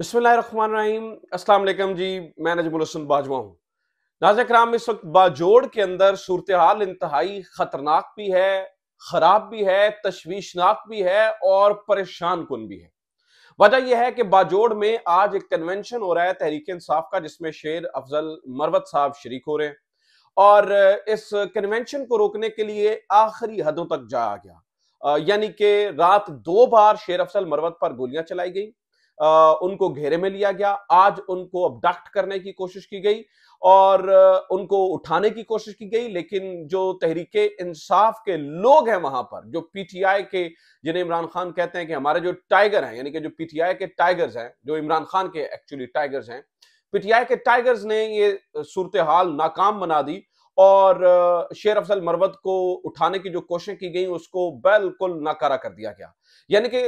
बिसमीम अस्सलाम जी मैं हसन बाजवा हूँ नाज कराम इस वक्त बाजोड़ के अंदर सूरत हाल इंतहाई ख़तरनाक भी है ख़राब भी है तशवीशनाक भी है और परेशान कन भी है वजह यह है कि बाजोड़ में आज एक कन्वेंशन हो रहा है तहरीक इंसाफ का जिसमें शेर अफजल मरवत साहब शरीक हो रहे हैं और इस कन्वेंशन को रोकने के लिए आखिरी हदों तक जाया गया यानी कि रात दो बार शेर अफजल मरवत पर गोलियां चलाई गई उनको घेरे में लिया गया आज उनको अबडक्ट करने की कोशिश की गई और उनको उठाने की कोशिश की गई लेकिन जो तहरीक इंसाफ के लोग हैं वहां पर जो पीटीआई के जिन्हें इमरान खान कहते हैं कि हमारे जो टाइगर हैं यानी कि जो पीटीआई के टाइगर्स हैं जो इमरान खान के एक्चुअली टाइगर्स हैं पीटीआई के टाइगर्स ने ये सूरत हाल नाकाम बना दी और शेर अफजल मरवत को उठाने की जो कोशिशें की गई उसको बिल्कुल नाकारा कर दिया गया यानी कि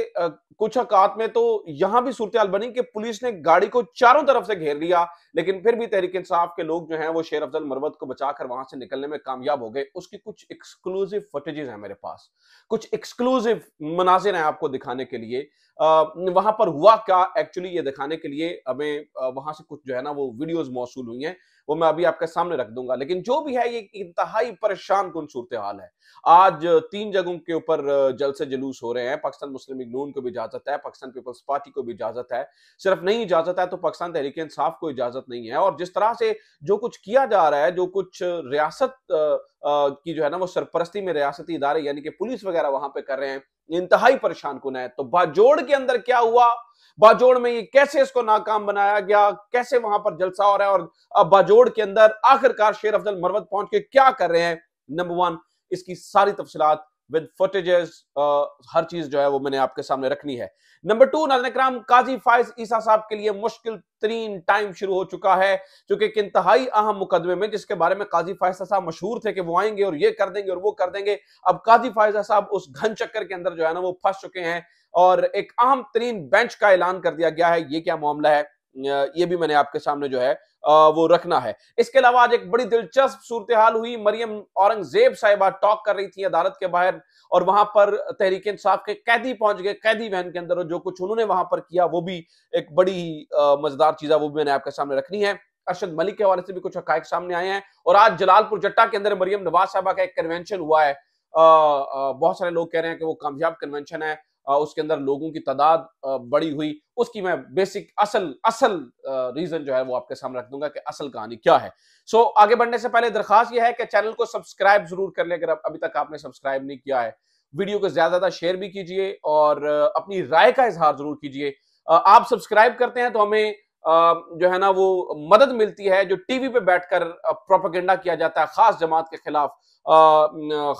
कुछ अकात में तो यहां भी सूरत बनी कि पुलिस ने गाड़ी को चारों तरफ से घेर लिया लेकिन फिर भी तहरीक इंसाफ के लोग जो हैं वो शेर अफजल मरवत को बचाकर वहां से निकलने में कामयाब हो गए उसकी कुछ एक्सक्लूसिव फुटेजेस हैं मेरे पास कुछ एक्सक्लूसिव मनाजिर हैं आपको दिखाने के लिए वहां पर हुआ क्या एक्चुअली ये दिखाने के लिए हमें वहां से कुछ जो है ना वो वीडियोस मौसू हुई हैं वो मैं अभी आपके सामने रख दूंगा लेकिन जो भी है ये इंतहाई परेशान कन सूरत हाल है आज तीन जगहों के ऊपर जलसे जुलूस हो रहे हैं पाकिस्तान मुस्लिम लून नून को भी इजाजत है पाकिस्तान पीपल्स पार्टी को भी इजाजत है सिर्फ नहीं इजाजत है तो पाकिस्तान तहरीक इंसाफ को इजाजत नहीं है और जिस तरह से जो कुछ किया जा रहा है जो कुछ रियासत की जो है ना वो सरपरस्ती में रियासती इदारे यानी कि पुलिस वगैरह वहां पर कर रहे हैं इंतहाई परेशान कुन है तो बाजोड़ के अंदर क्या हुआ बाजोड़ में ये कैसे इसको नाकाम बनाया गया कैसे वहां पर जलसा हो रहा है और अब बाजोड़ के अंदर आखिरकार शेर अफजल मरवत पहुंच के क्या कर रहे हैं नंबर वन इसकी सारी तफसीत विद फुटेजेस uh, हर चीज जो है वो मैंने आपके सामने रखनी है नंबर टू नाम काजी फायज ईसा साहब के लिए मुश्किल तरीन टाइम शुरू हो चुका है क्योंकि एक इंतहाई अहम मुकदमे में जिसके बारे में काजी फायजा साहब मशहूर थे कि वो आएंगे और ये कर देंगे और वो कर देंगे अब काजी फायजा साहब उस घन चक्कर के अंदर जो है ना वो फंस चुके हैं और एक अहम तरीन बेंच का ऐलान कर दिया गया है ये क्या मामला है ये भी मैंने आपके सामने जो है वो रखना है इसके अलावा आज एक बड़ी दिलचस्प सूरत हाल हुई मरियम औरंगजेब साहिबा टॉक कर रही थी अदालत के बाहर और वहां पर तहरीक इंसाफ के कैदी पहुंच गए कैदी वहन के अंदर और जो कुछ उन्होंने वहां पर किया वो भी एक बड़ी मजेदार चीज है वो भी मैंने आपके सामने रखनी है अरशद मलिक के हवाले से भी कुछ हक सामने आए हैं और आज जलालपुर जट्टा के अंदर मरियम नवाज साहबा का एक कन्वेंशन हुआ है बहुत सारे लोग कह रहे हैं कि वो कामयाब कन्वेंशन है उसके अंदर लोगों की तादाद बड़ी हुई उसकी मैं बेसिक असल असल रीज़न जो है वो आपके सामने रख दूंगा कि असल कहानी क्या है सो आगे बढ़ने से पहले दरखास्त यह है कि चैनल को सब्सक्राइब जरूर कर लें अगर अभी तक आपने सब्सक्राइब नहीं किया है वीडियो को ज़्यादा ज़्यादा शेयर भी कीजिए और अपनी राय का इजहार ज़रूर कीजिए आप सब्सक्राइब करते हैं तो हमें जो है ना वो मदद मिलती है जो टीवी पे बैठकर प्रोपेगेंडा किया जाता है खास जमात के खिलाफ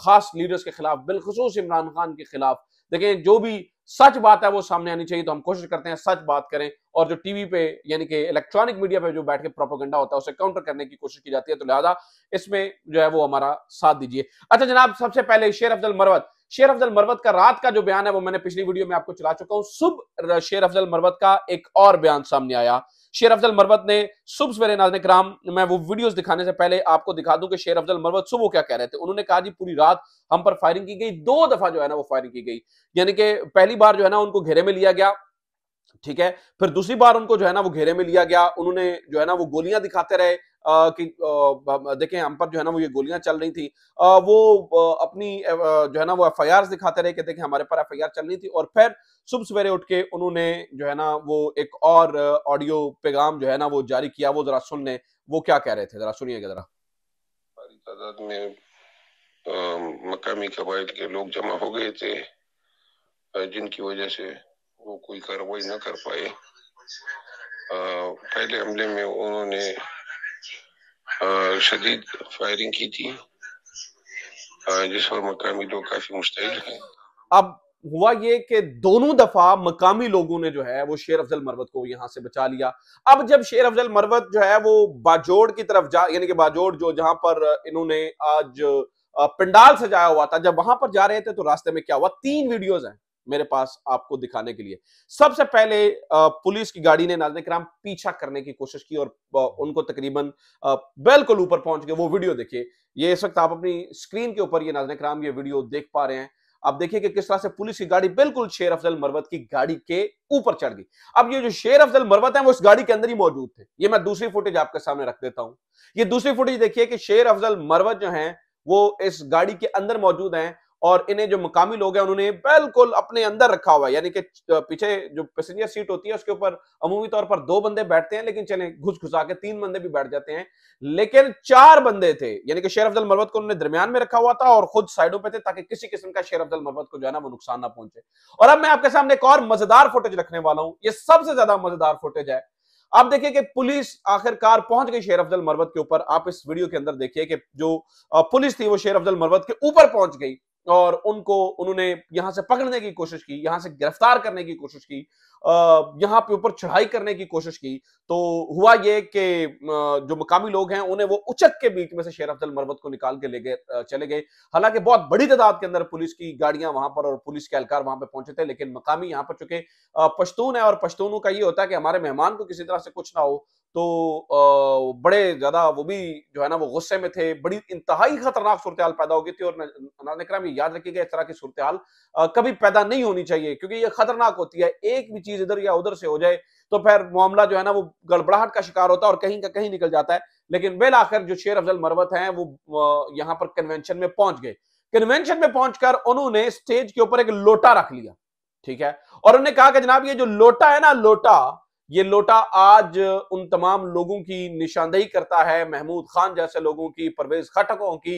खास लीडर्स के खिलाफ बिलखसूस इमरान खान के खिलाफ देखें जो भी सच बात है वो सामने आनी चाहिए तो हम कोशिश करते हैं सच बात करें और जो टीवी पे यानी कि इलेक्ट्रॉनिक मीडिया पे जो बैठ के प्रोपोगंडा होता है उसे काउंटर करने की कोशिश की जाती है तो लिहाजा इसमें जो है वो हमारा साथ दीजिए अच्छा जनाब सबसे पहले शेर अफजल मरवत शेर अफजल मरवत का रात का जो बयान है वो मैंने पिछली वीडियो में आपको चला चुका हूँ सुबह शेर अफजल मरवत का एक और बयान सामने आया शेर अफजल मरवत ने सुबह सवेरे नाजन कराम मैं वो वीडियोस दिखाने से पहले आपको दिखा दूं कि शेर अफजल मरवत सुबह क्या कह रहे थे उन्होंने कहा जी पूरी रात हम पर फायरिंग की गई दो दफा जो है ना वो फायरिंग की गई यानी कि पहली बार जो है ना उनको घेरे में लिया गया ठीक है फिर दूसरी बार उनको जो है ना वो घेरे में लिया गया उन्होंने जो है ना वो गोलियां दिखाते रहे कि देखें हम पर जो है ना वो ये गोलियां चल रही थी वो अपनी जो है ना वो एफ दिखाते रहे कि देखें हमारे पर एफ चल रही थी और फिर सुबह सवेरे उठ के उन्होंने जो है ना वो एक और ऑडियो पैगाम जो है ना वो जारी किया वो जरा सुन लें वो क्या कह रहे थे जरा सुनिए जरा में मकामी कबाइल के लोग जमा हो गए थे जिनकी वजह से वो कोई कार्रवाई ना कर पाए पहले हमले में उन्होंने शदीद फायरिंग की थी जिस पर मकामी लोग काफी मुस्तैद हैं अब हुआ ये कि दोनों दफा मकामी लोगों ने जो है वो शेर अफजल मरवत को यहाँ से बचा लिया अब जब शेर अफजल मरवत जो है वो बाजोड़ की तरफ जा यानी कि बाजोड़ जो जहां पर इन्होंने आज पिंडाल सजाया हुआ था जब वहां पर जा रहे थे तो रास्ते में क्या हुआ तीन वीडियोस हैं मेरे पास आपको दिखाने के लिए सबसे पहले पुलिस की गाड़ी ने नाजन कराम पीछा करने की कोशिश की और उनको तकरीबन बिल्कुल ऊपर पहुंच गए वो वीडियो देखिए ये इस वक्त आप अपनी स्क्रीन के ऊपर ये नाजन कराम ये वीडियो देख पा रहे हैं आप देखिए कि किस तरह से पुलिस की गाड़ी बिल्कुल शेर अफजल मरवत की गाड़ी के ऊपर चढ़ गई अब ये जो शेर अफजल मरवत है वो इस गाड़ी के अंदर ही मौजूद थे ये मैं दूसरी फुटेज आपके सामने रख देता हूं ये दूसरी फुटेज देखिए कि शेर अफजल मरवत जो है वो इस गाड़ी के अंदर मौजूद हैं और इन्हें जो मुकामी लोग हैं उन्होंने बिल्कुल अपने अंदर रखा हुआ है यानी कि पीछे जो पैसेंजर सीट होती है उसके ऊपर अमूमी तौर पर दो बंदे बैठते हैं लेकिन चले घुस घुसा के तीन बंदे भी बैठ जाते हैं लेकिन चार बंदे थे यानी कि शेर अफजल मरवत को उन्होंने दरमियान में रखा हुआ था और खुद साइडों पर थे ताकि किसी किस्म का शेर अफजल मरवत को जो है ना वो नुकसान ना पहुंचे और अब मैं आपके सामने एक और मजेदार फुटेज रखने वाला हूँ ये सबसे ज्यादा मजेदार फुटेज है आप देखिए कि पुलिस आखिरकार पहुंच गई शेर अफजल मरवत के ऊपर आप इस वीडियो के अंदर देखिए कि जो पुलिस थी वो शेर अफजल मरवत के ऊपर पहुंच गई और उनको उन्होंने यहां से पकड़ने की कोशिश की यहां से गिरफ्तार करने की कोशिश की यहाँ पे ऊपर चढ़ाई करने की कोशिश की तो हुआ ये कि जो मकामी लोग हैं उन्हें वो उचक के बीच में से शेर अफजल मरवत को निकाल के ले गए चले गए हालांकि बहुत बड़ी तादाद के अंदर पुलिस की गाड़ियां वहां पर और पुलिस के एहलकार वहां पर पहुंचे थे लेकिन मकामी यहाँ पर चुके पश्तून है और पश्तूनों का ये होता है कि हमारे मेहमान को किसी तरह से कुछ ना हो तो बड़े ज्यादा वो भी जो है ना वो गुस्से में थे बड़ी इंतहाई खतरनाक सूरत पैदा हो गई थी और नाजकराम ये याद रखिएगा इस तरह की सूरत कभी पैदा नहीं होनी चाहिए क्योंकि ये खतरनाक होती है एक भी चीज इधर या उधर से हो जाए तो फिर मामला जो है ना वो गड़बड़ाहट का शिकार होता है और कहीं का कहीं निकल जाता है लेकिन बेल आखिर जो शेर अफजल मरवत हैं वो यहाँ पर कन्वेंशन में पहुंच गए कन्वेंशन में पहुंचकर उन्होंने स्टेज के ऊपर एक लोटा रख लिया ठीक है और उन्होंने कहा कि जनाब ये जो लोटा है ना लोटा ये लोटा आज उन तमाम लोगों की निशानदेही करता है महमूद खान जैसे लोगों की परवेज खटकों की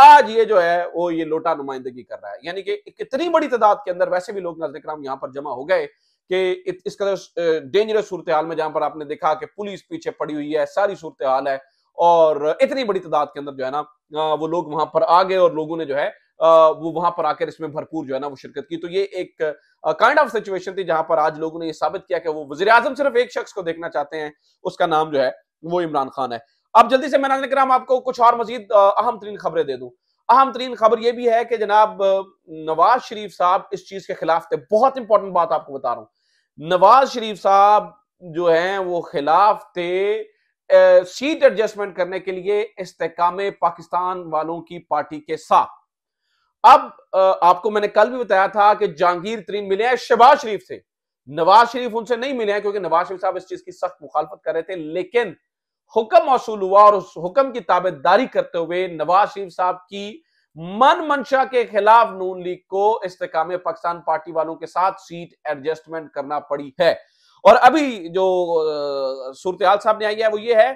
आज ये जो है वो ये लोटा नुमाइंदगी कर रहा है यानी कि कितनी बड़ी तादाद के अंदर वैसे भी लोग नजर कराम यहाँ पर जमा हो गए कि इस कदर डेंजरस सूरत हाल में जहां पर आपने देखा कि पुलिस पीछे पड़ी हुई है सारी सूरत हाल है और इतनी बड़ी तादाद के अंदर जो है ना वो लोग वहां पर आ गए और लोगों ने जो है वो वहां पर आकर इसमें भरपूर जो है ना वो शिरकत की तो ये एक काइंड ऑफ सिचुएशन थी जहां पर आज लोगों ने ये साबित किया कि वो वजी अजम सिर्फ एक शख्स को देखना चाहते हैं उसका नाम जो है वो इमरान खान है अब जल्दी से मैं नाजन कराम आपको कुछ और मजीद अहम तरीन खबरें दे दूँ अहम तरीन खबर यह भी है कि जनाब नवाज शरीफ साहब इस चीज के खिलाफ थे बहुत इंपॉर्टेंट बात आपको बता रहा हूँ नवाज शरीफ साहब जो हैं वो खिलाफ थे सीट एडजस्टमेंट करने के लिए इस्तेकाम पाकिस्तान वालों की पार्टी के साथ अब आ, आपको मैंने कल भी बताया था कि जहांगीर तरीन मिले हैं शहबाज शरीफ से नवाज शरीफ उनसे नहीं मिले हैं क्योंकि नवाज शरीफ साहब इस चीज की सख्त मुखालफत कर रहे थे लेकिन हुक्म मौसू हुआ और उस हुक्म की ताबेदारी करते हुए नवाज शरीफ साहब की मन मंशा के खिलाफ नून लीग को इस्तेकाम पाकिस्तान पार्टी वालों के साथ सीट एडजस्टमेंट करना पड़ी है और अभी जो सूरत सामने आई है वो ये है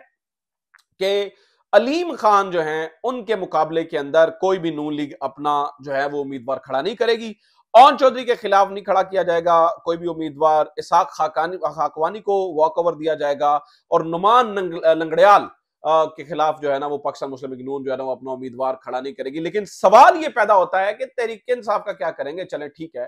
कि अलीम खान जो हैं उनके मुकाबले के अंदर कोई भी नून लीग अपना जो है वो उम्मीदवार खड़ा नहीं करेगी ओन चौधरी के खिलाफ नहीं खड़ा किया जाएगा कोई भी उम्मीदवार इसाक खाकानी खाकवानी को वॉकओवर दिया जाएगा और नुमान लंगड़ियाल के खिलाफ जो है ना वो पाकिस्तान मुस्लिम लीग नून जो है ना वो अपना उम्मीदवार खड़ा नहीं करेगी लेकिन सवाल ये पैदा होता है कि तहरीक इंसाफ का क्या करेंगे चले ठीक है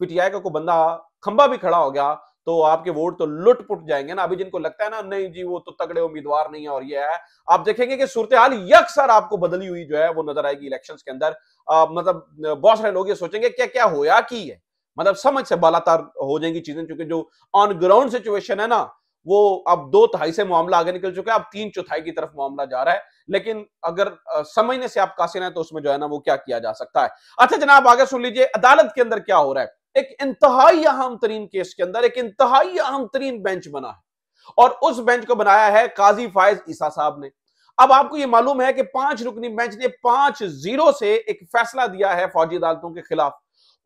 पीटीआई का कोई बंदा खंबा भी खड़ा हो गया तो आपके वोट तो लुट पुट जाएंगे ना अभी जिनको लगता है ना नहीं जी वो तो तगड़े उम्मीदवार नहीं है और ये है आप देखेंगे कि सूरत हाल यकसर आपको बदली हुई जो है वो नजर आएगी इलेक्शन के अंदर मतलब बहुत सारे लोग ये सोचेंगे क्या क्या होया की है मतलब समझ से बालातार हो जाएंगी चीजें क्योंकि जो ऑन ग्राउंड सिचुएशन है ना वो अब दो तिहाई से मामला आगे निकल चुका है अब तीन चौथाई की तरफ मामला जा रहा है लेकिन अगर समझने से आप कासिर हैं तो उसमें जो है ना वो क्या किया जा सकता है अच्छा जनाब आगे सुन लीजिए अदालत के अंदर क्या हो रहा है एक इंतहाई अहम तरीन केस के अंदर एक इंतहाई अहम तरीन बेंच बना है और उस बेंच को बनाया है काजी फायज ईसा साहब ने अब आपको यह मालूम है कि पांच रुकनी बेंच ने पांच जीरो से एक फैसला दिया है फौजी अदालतों के खिलाफ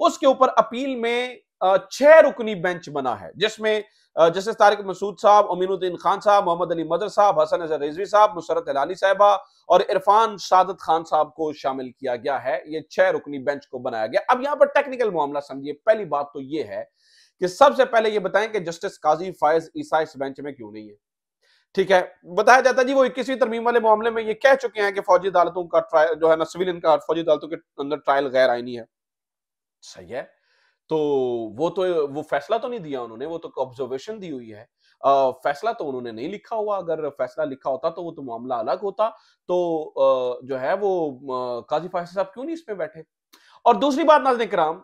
उसके ऊपर अपील में छह रुकनी बेंच बना है जिसमें जस्टिस तारिक मसूद साहब अमीनुद्दीन खान साहब मोहम्मद अली मदर साहब हसन अजहर रिजवी साहब मुसरत हिलानी साहबा और इरफान सादत खान साहब को शामिल किया गया है ये छह रुकनी बेंच को बनाया गया अब यहाँ पर टेक्निकल मामला समझिए पहली बात तो ये है कि सबसे पहले ये बताएं कि जस्टिस काजी फायज ईसा इस बेंच में क्यों नहीं है ठीक है बताया जाता जी वो इक्कीसवीं तरमीम वाले मामले में ये कह चुके हैं कि फौजी अदालतों का ट्रायल जो है ना सिविल इनका फौजी अदालतों के अंदर ट्रायल गैर आईनी है सही है तो वो तो वो फैसला तो नहीं दिया उन्होंने वो तो ऑब्जर्वेशन दी हुई है आ, फैसला तो उन्होंने नहीं लिखा हुआ अगर फैसला लिखा होता तो वो तो मामला अलग होता तो आ, जो है वो आ, काजी फायसी साहब क्यों नहीं इसमें बैठे और दूसरी बात नाजन कराम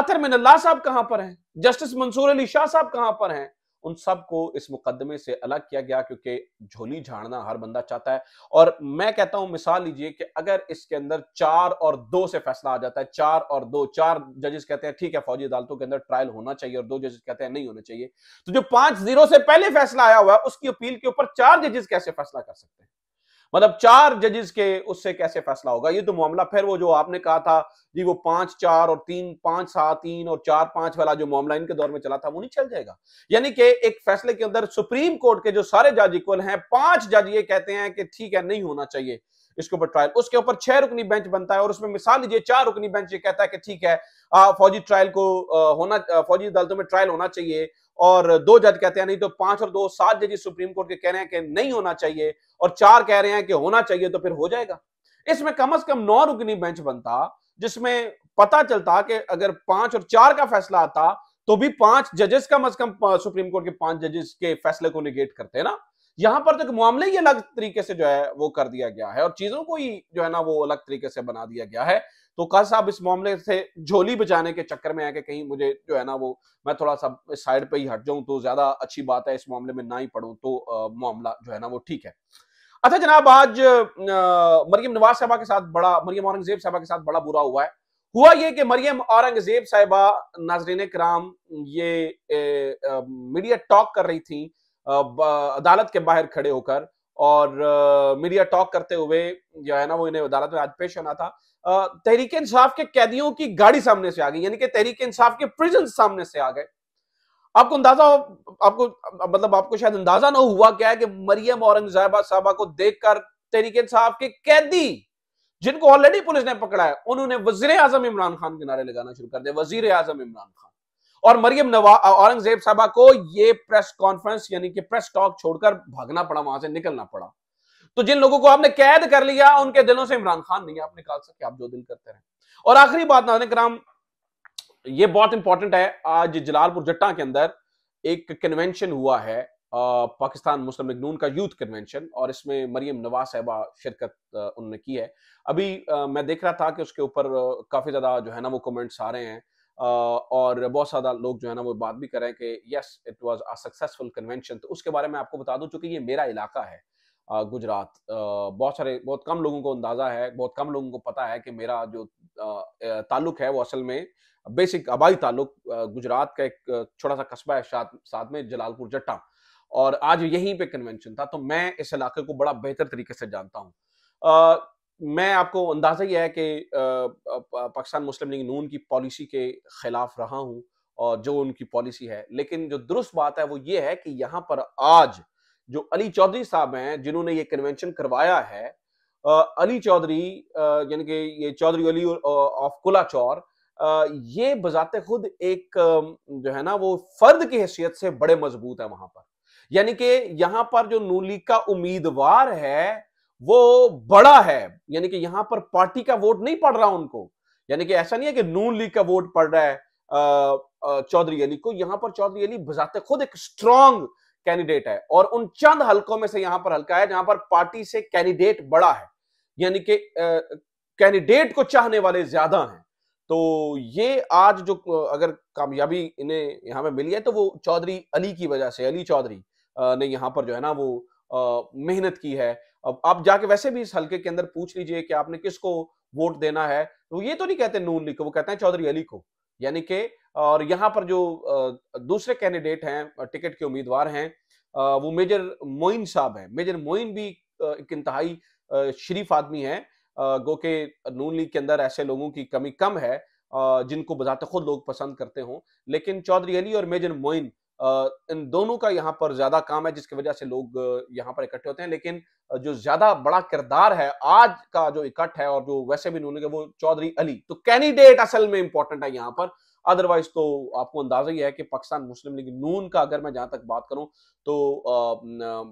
अतर मिनल्ला साहब कहां पर हैं जस्टिस मंसूर अली शाह साहब कहां पर हैं उन सबको इस मुकदमे से अलग किया गया क्योंकि झोली झाड़ना हर बंदा चाहता है और मैं कहता हूं मिसाल लीजिए कि अगर इसके अंदर चार और दो से फैसला आ जाता है चार और दो चार जजेस कहते हैं ठीक है फौजी अदालतों के अंदर ट्रायल होना चाहिए और दो जजेस कहते हैं नहीं होना चाहिए तो जो पांच जीरो से पहले फैसला आया हुआ है उसकी अपील के ऊपर चार जजेस कैसे फैसला कर सकते हैं मतलब चार जजेस के उससे कैसे फैसला होगा ये तो मामला फिर वो जो आपने कहा था जी वो पांच चार और तीन पांच सात तीन और चार पांच वाला जो मामला इनके दौर में चला था वो नहीं चल जाएगा यानी कि एक फैसले के अंदर सुप्रीम कोर्ट के जो सारे जज इक्वल हैं पांच जज ये कहते हैं कि ठीक है नहीं होना चाहिए इसके ऊपर ट्रायल उसके ऊपर छह रुकनी बेंच बनता है और उसमें मिसाल लीजिए चार रुकनी बेंच ये कहता है कि ठीक है फौजी ट्रायल को होना फौजी अदालतों में ट्रायल होना चाहिए और दो जज कहते हैं नहीं तो पांच और दो सात जज सुप्रीम कोर्ट के कह रहे हैं कि नहीं होना चाहिए और चार कह रहे हैं कि होना चाहिए तो फिर हो जाएगा इसमें कम अज कम नौ रुकनी बेंच बनता जिसमें पता चलता कि अगर पांच और चार का फैसला आता तो भी पांच जजेस कम अज कम सुप्रीम कोर्ट के पांच जजेस के फैसले को निगेट करते ना यहां पर तो मामले ही अलग तरीके से जो है वो कर दिया गया है और चीजों को ही जो है ना वो अलग तरीके से बना दिया गया है तो कल साहब इस मामले से झोली बचाने के चक्कर में है कि कहीं मुझे जो है ना वो मैं थोड़ा सा साइड पर ही हट जाऊं तो ज्यादा अच्छी बात है इस मामले में ना ही पढ़ू तो मामला जो है ना वो ठीक है अच्छा जनाब आज मरियम नवाज साहबा के साथ बड़ा मरियम औरंगजेब साहबा के साथ बड़ा बुरा हुआ है हुआ ये कि मरियम औरंगजेब साहिबा नाजरीन कराम ये ए, मीडिया टॉक कर रही थी अदालत के बाहर खड़े होकर और मीडिया टॉक करते हुए जो है ना वो इन्हें अदालत में आज पेश होना था तहरीक इंसाफ के कैदियों की गाड़ी सामने से आ गई यानी कि तहरीक इंसाफ के प्रिजन सामने से आ गए आपको अंदाजा आपको मतलब आपको शायद अंदाजा ना हुआ क्या है कि मरियम औरंगजेबा साहबा को देखकर तहरीक इंसाफ के कैदी जिनको ऑलरेडी पुलिस ने पकड़ा है उन्होंने वजीर आजम इमरान खान के नारे लगाना शुरू कर दिया वजीर आजम इमरान खान और मरियम नवा औरंगजेब साहबा को ये प्रेस कॉन्फ्रेंस यानी कि प्रेस टॉक छोड़कर भागना पड़ा वहां से निकलना पड़ा तो जिन लोगों को आपने कैद कर लिया उनके दिलों से इमरान खान नहीं आप निकाल सके आप जो दिल करते रहे और आखिरी बात नाजन कराम ये बहुत इंपॉर्टेंट है आज जलालपुर जट्टा के अंदर एक कन्वेंशन हुआ है पाकिस्तान मुस्लिम लीग का यूथ कन्वेंशन और इसमें मरियम नवाज साहबा शिरकत उन्होंने की है अभी आ, मैं देख रहा था कि उसके ऊपर काफ़ी ज़्यादा जो है ना वो कमेंट्स आ रहे हैं आ, और बहुत ज़्यादा लोग जो है ना वो बात भी कर रहे हैं कि yes it was a successful convention तो उसके बारे में आपको बता दूं चूंकि ये मेरा इलाका है गुजरात बहुत सारे बहुत कम लोगों को अंदाजा है बहुत कम लोगों को पता है कि मेरा जो ताल्लुक है वो असल में बेसिक आबाई ताल्लुक गुजरात का एक छोटा सा कस्बा है साथ में जलालपुर जट्टा और आज यहीं पे कन्वेंशन था तो मैं इस इलाके को बड़ा बेहतर तरीके से जानता हूँ मैं आपको अंदाज़ा ही है कि पाकिस्तान मुस्लिम लीग नून की पॉलिसी के खिलाफ रहा हूँ और जो उनकी पॉलिसी है लेकिन जो दुरुस्त बात है वो ये है कि यहाँ पर आज जो अली चौधरी साहब हैं जिन्होंने ये कन्वेंशन करवाया है अली चौधरी यानी कि ये चौधरी अली ऑफ कुलाचौर ये बजाते खुद एक जो है ना वो फर्द की हैसियत से बड़े मजबूत है वहां पर यानी कि यहाँ पर जो नू लीग का उम्मीदवार है वो बड़ा है यानी कि यहाँ पर पार्टी का वोट नहीं पड़ रहा उनको यानी कि ऐसा नहीं है कि नून लीग का वोट पड़ रहा है चौधरी अली को यहाँ पर चौधरी अली बजाते खुद एक स्ट्रॉन्ग कैंडिडेट है और उन चंद हलकों में से यहां पर हल्का है जहां पर पार्टी से कैंडिडेट बड़ा है यानी कि कैंडिडेट को चाहने वाले ज्यादा हैं तो ये आज जो अगर कामयाबी इन्हें यहां पे मिली है तो वो चौधरी अली की वजह से अली चौधरी ने यहाँ पर जो है ना वो मेहनत की है अब आप जाके वैसे भी इस हल्के के अंदर पूछ लीजिए कि आपने किसको वोट देना है तो ये तो नहीं कहते नून लीग को वो कहते हैं चौधरी अली को यानी कि और यहाँ पर जो दूसरे कैंडिडेट हैं टिकट के उम्मीदवार हैं वो मेजर मोइन साहब हैं मेजर मोइन भी एक इंतहाई शरीफ आदमी हैं गो के नून लीग के अंदर ऐसे लोगों की कमी कम है जिनको बजाते खुद लोग पसंद करते हों लेकिन चौधरी अली और मेजर मोइन इन दोनों का यहाँ पर ज्यादा काम है जिसकी वजह से लोग यहाँ पर इकट्ठे होते हैं लेकिन जो ज्यादा बड़ा किरदार है आज का जो इकट्ठ है और जो वैसे भी के वो चौधरी अली तो कैंडिडेट असल में इंपॉर्टेंट है यहाँ पर अदरवाइज तो आपको अंदाजा ही है कि पाकिस्तान मुस्लिम लीग नून का अगर मैं जहां तक बात करूं तो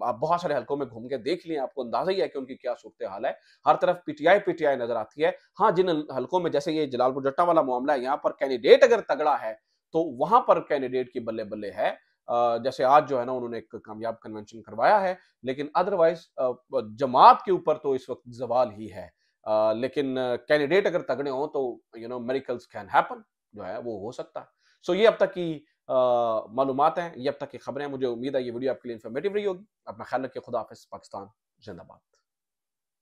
आप बहुत सारे हलकों में घूम के देख लिए आपको अंदाजा ही है कि उनकी क्या सूरत हाल है हर तरफ पीटीआई पीटीआई नजर आती है हाँ जिन हलकों में जैसे ये जलालपुर जट्टा वाला मामला है यहाँ पर कैंडिडेट अगर तगड़ा है तो वहां पर कैंडिडेट की बल्ले बल्ले है जैसे आज जो है ना उन्होंने एक कामयाब कन्वेंशन करवाया है लेकिन अदरवाइज जमात के ऊपर तो इस वक्त जवाल ही है लेकिन कैंडिडेट अगर तगड़े हों तो you know miracles can happen जो है वो हो सकता है सो ये अब तक की मालूम हैं ये अब तक की खबरें मुझे उम्मीद है ये वीडियो आपके लिए इन्फॉर्मेटिव रही होगी अपना ख्याल रखिए खुदाफिस पाकिस्तान जिंदाबाद